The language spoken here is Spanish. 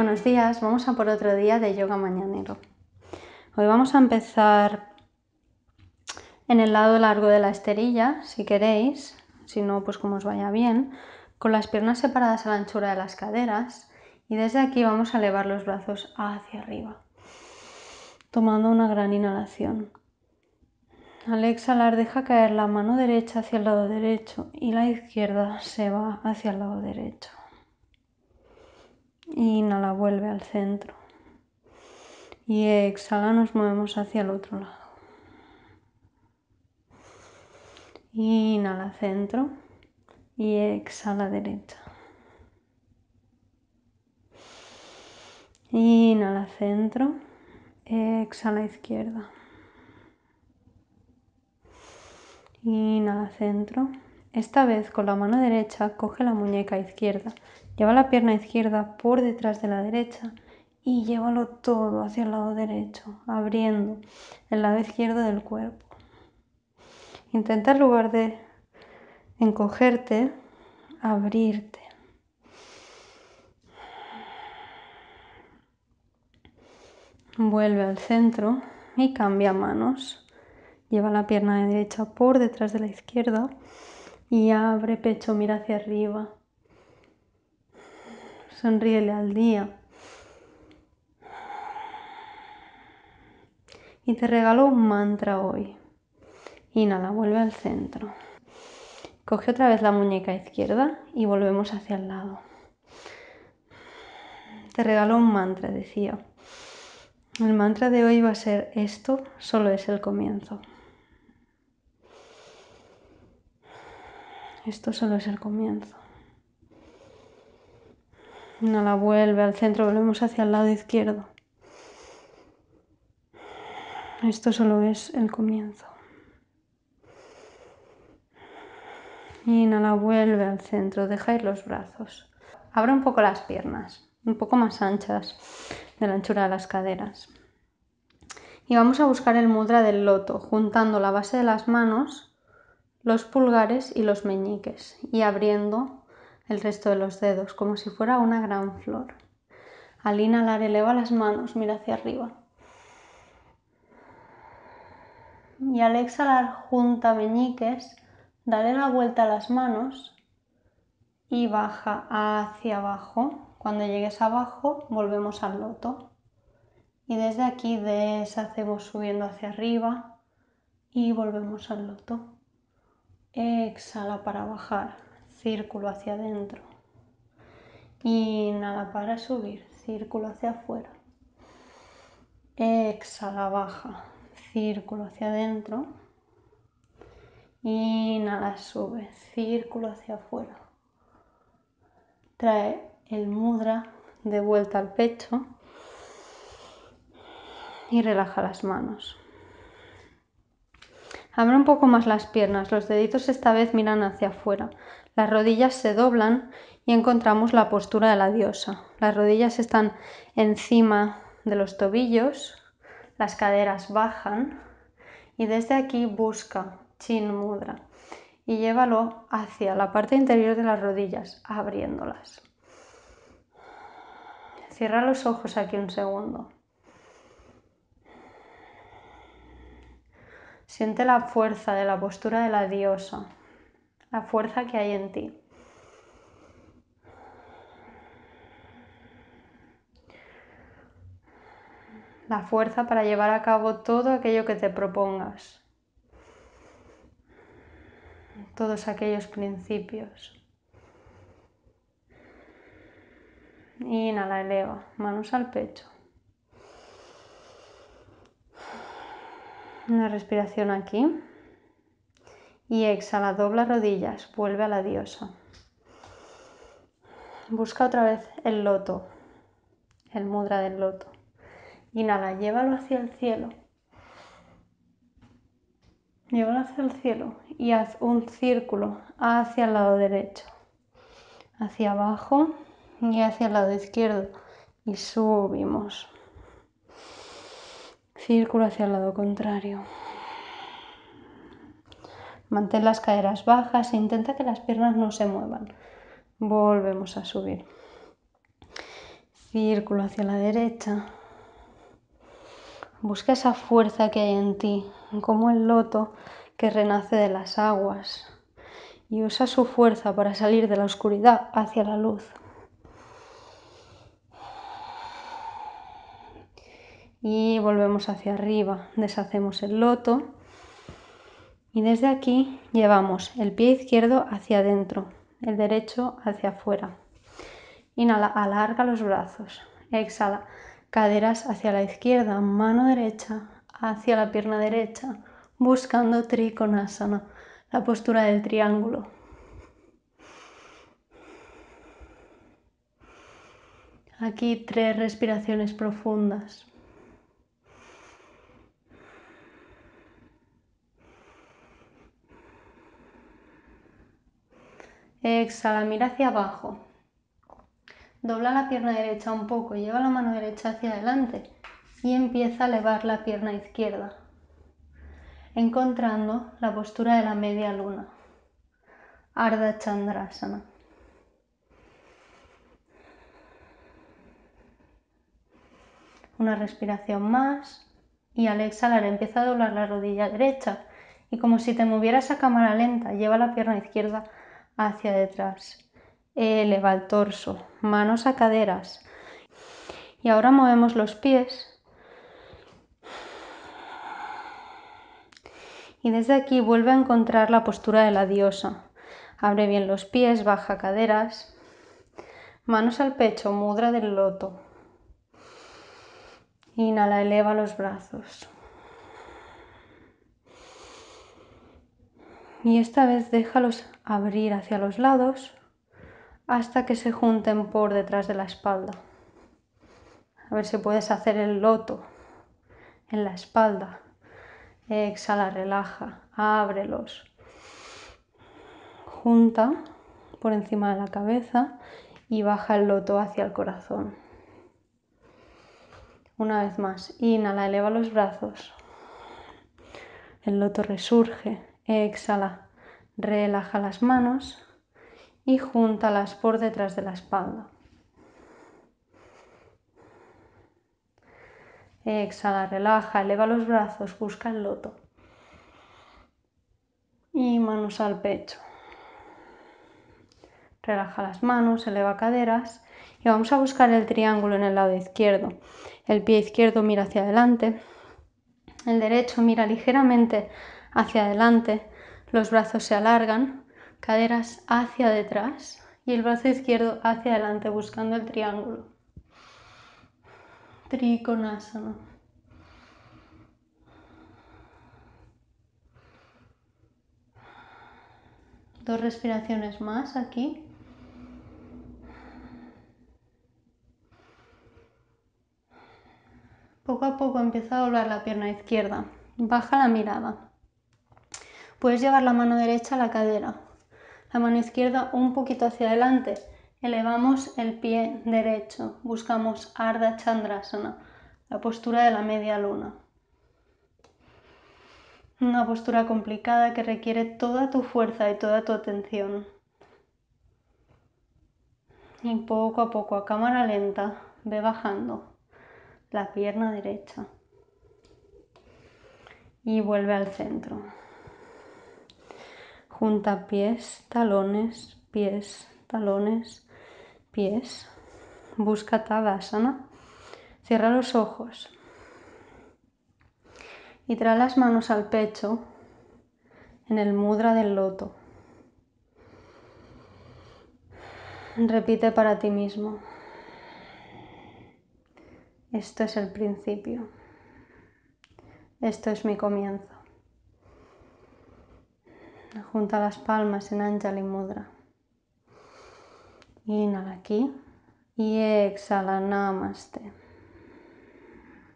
Buenos días, vamos a por otro día de yoga mañanero. Hoy vamos a empezar en el lado largo de la esterilla, si queréis, si no, pues como os vaya bien, con las piernas separadas a la anchura de las caderas y desde aquí vamos a elevar los brazos hacia arriba, tomando una gran inhalación. Al exhalar deja caer la mano derecha hacia el lado derecho y la izquierda se va hacia el lado derecho. Inhala, vuelve al centro. Y exhala, nos movemos hacia el otro lado. Inhala, centro. Y exhala, derecha. Inhala, centro. Exhala, izquierda. Inhala, centro. Esta vez con la mano derecha coge la muñeca izquierda, lleva la pierna izquierda por detrás de la derecha y llévalo todo hacia el lado derecho, abriendo el lado izquierdo del cuerpo. Intenta en lugar de encogerte, abrirte. Vuelve al centro y cambia manos. Lleva la pierna derecha por detrás de la izquierda y abre pecho, mira hacia arriba. Sonríele al día. Y te regalo un mantra hoy. Inhala, vuelve al centro. Coge otra vez la muñeca izquierda y volvemos hacia el lado. Te regalo un mantra, decía. El mantra de hoy va a ser esto, solo es el comienzo. Esto solo es el comienzo. la vuelve al centro, volvemos hacia el lado izquierdo. Esto solo es el comienzo. Inhala, vuelve al centro, deja los brazos. Abra un poco las piernas, un poco más anchas de la anchura de las caderas. Y vamos a buscar el mudra del loto, juntando la base de las manos los pulgares y los meñiques y abriendo el resto de los dedos como si fuera una gran flor. Al inhalar eleva las manos, mira hacia arriba. Y al exhalar junta meñiques, dale la vuelta a las manos y baja hacia abajo. Cuando llegues abajo volvemos al loto. Y desde aquí deshacemos subiendo hacia arriba y volvemos al loto. Exhala para bajar, círculo hacia adentro. Inhala para subir, círculo hacia afuera. Exhala, baja, círculo hacia adentro. Inhala, sube, círculo hacia afuera. Trae el mudra de vuelta al pecho y relaja las manos. Abre un poco más las piernas, los deditos esta vez miran hacia afuera. Las rodillas se doblan y encontramos la postura de la diosa. Las rodillas están encima de los tobillos, las caderas bajan y desde aquí busca Chin Mudra y llévalo hacia la parte interior de las rodillas, abriéndolas. Cierra los ojos aquí un segundo. Siente la fuerza de la postura de la diosa, la fuerza que hay en ti. La fuerza para llevar a cabo todo aquello que te propongas. Todos aquellos principios. Inhala, eleva, manos al pecho. una respiración aquí. Y exhala, dobla rodillas, vuelve a la diosa. Busca otra vez el loto, el mudra del loto. Inhala, llévalo hacia el cielo. Llévalo hacia el cielo y haz un círculo hacia el lado derecho, hacia abajo y hacia el lado izquierdo. Y subimos. Círculo hacia el lado contrario. Mantén las caderas bajas e intenta que las piernas no se muevan. Volvemos a subir. Círculo hacia la derecha. Busca esa fuerza que hay en ti, como el loto que renace de las aguas, y usa su fuerza para salir de la oscuridad hacia la luz. y volvemos hacia arriba, deshacemos el loto y desde aquí llevamos el pie izquierdo hacia adentro, el derecho hacia afuera. Inhala, alarga los brazos, exhala, caderas hacia la izquierda, mano derecha hacia la pierna derecha, buscando Trikonasana, la postura del triángulo. Aquí tres respiraciones profundas. Exhala, mira hacia abajo. Dobla la pierna derecha un poco, lleva la mano derecha hacia adelante y empieza a elevar la pierna izquierda, encontrando la postura de la media luna, Ardha Chandrasana. Una respiración más y al exhalar empieza a doblar la rodilla derecha y como si te movieras a cámara lenta, lleva la pierna izquierda hacia detrás. Eleva el torso, manos a caderas. Y ahora movemos los pies. Y desde aquí vuelve a encontrar la postura de la diosa. Abre bien los pies, baja caderas. Manos al pecho, mudra del loto. Inhala, eleva los brazos. y esta vez déjalos abrir hacia los lados hasta que se junten por detrás de la espalda. A ver si puedes hacer el loto en la espalda. Exhala, relaja, ábrelos. Junta por encima de la cabeza y baja el loto hacia el corazón. Una vez más, inhala, eleva los brazos. El loto resurge. Exhala. Relaja las manos y júntalas por detrás de la espalda. Exhala, relaja, eleva los brazos, busca el loto. Y manos al pecho. Relaja las manos, eleva caderas y vamos a buscar el triángulo en el lado izquierdo. El pie izquierdo mira hacia adelante, el derecho mira ligeramente hacia adelante, los brazos se alargan, caderas hacia detrás y el brazo izquierdo hacia adelante buscando el triángulo. Trikonasana. Dos respiraciones más aquí. Poco a poco empieza a doblar la pierna izquierda. Baja la mirada. Puedes llevar la mano derecha a la cadera, la mano izquierda un poquito hacia adelante. Elevamos el pie derecho. Buscamos Ardha Chandrasana, la postura de la media luna. Una postura complicada que requiere toda tu fuerza y toda tu atención. Y poco a poco, a cámara lenta, ve bajando la pierna derecha. Y vuelve al centro junta pies, talones, pies, talones, pies. Busca Tadasana. Cierra los ojos y trae las manos al pecho en el mudra del loto. Repite para ti mismo. Esto es el principio. Esto es mi comienzo. Junta las palmas en Anjali Mudra. Inhala aquí y exhala Namaste.